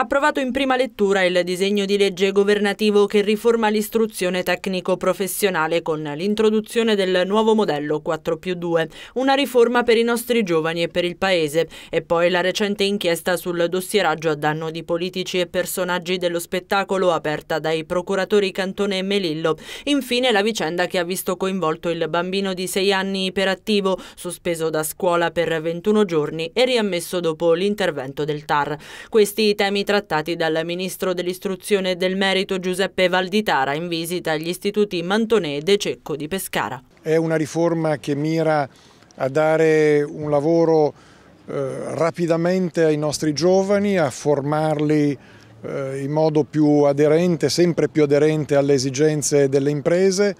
approvato in prima lettura il disegno di legge governativo che riforma l'istruzione tecnico-professionale con l'introduzione del nuovo modello 4 più 2, una riforma per i nostri giovani e per il Paese, e poi la recente inchiesta sul dossieraggio a danno di politici e personaggi dello spettacolo aperta dai procuratori Cantone e Melillo. Infine la vicenda che ha visto coinvolto il bambino di 6 anni iperattivo, sospeso da scuola per 21 giorni e riammesso dopo l'intervento del TAR. Questi temi trattati dal Ministro dell'Istruzione e del Merito Giuseppe Valditara in visita agli istituti Mantone e De Cecco di Pescara. È una riforma che mira a dare un lavoro eh, rapidamente ai nostri giovani, a formarli eh, in modo più aderente, sempre più aderente alle esigenze delle imprese.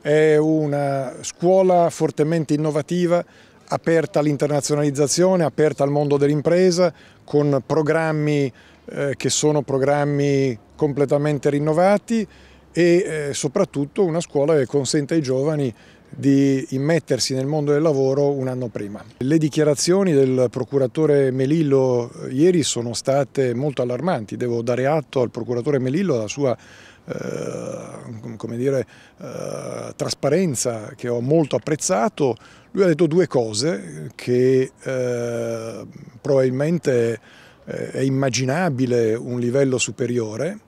È una scuola fortemente innovativa aperta all'internazionalizzazione, aperta al mondo dell'impresa, con programmi eh, che sono programmi completamente rinnovati e eh, soprattutto una scuola che consente ai giovani di immettersi nel mondo del lavoro un anno prima. Le dichiarazioni del procuratore Melillo eh, ieri sono state molto allarmanti, devo dare atto al procuratore Melillo alla sua eh, dire, eh, trasparenza che ho molto apprezzato. Lui ha detto due cose che eh, probabilmente eh, è immaginabile un livello superiore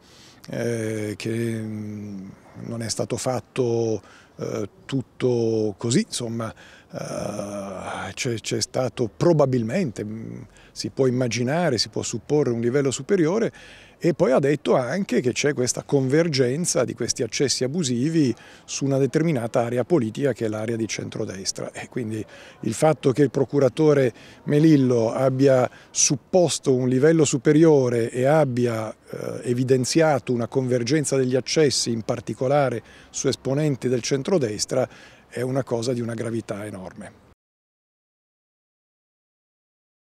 eh, che mm, non è stato fatto eh, tutto così, insomma eh, c'è stato probabilmente, mm, si può immaginare, si può supporre un livello superiore e poi ha detto anche che c'è questa convergenza di questi accessi abusivi su una determinata area politica che è l'area di centrodestra e quindi il fatto che il procuratore Melillo abbia supposto un livello superiore e abbia eh, evidenziato una convergenza degli accessi in particolare particolare su esponenti del centrodestra è una cosa di una gravità enorme.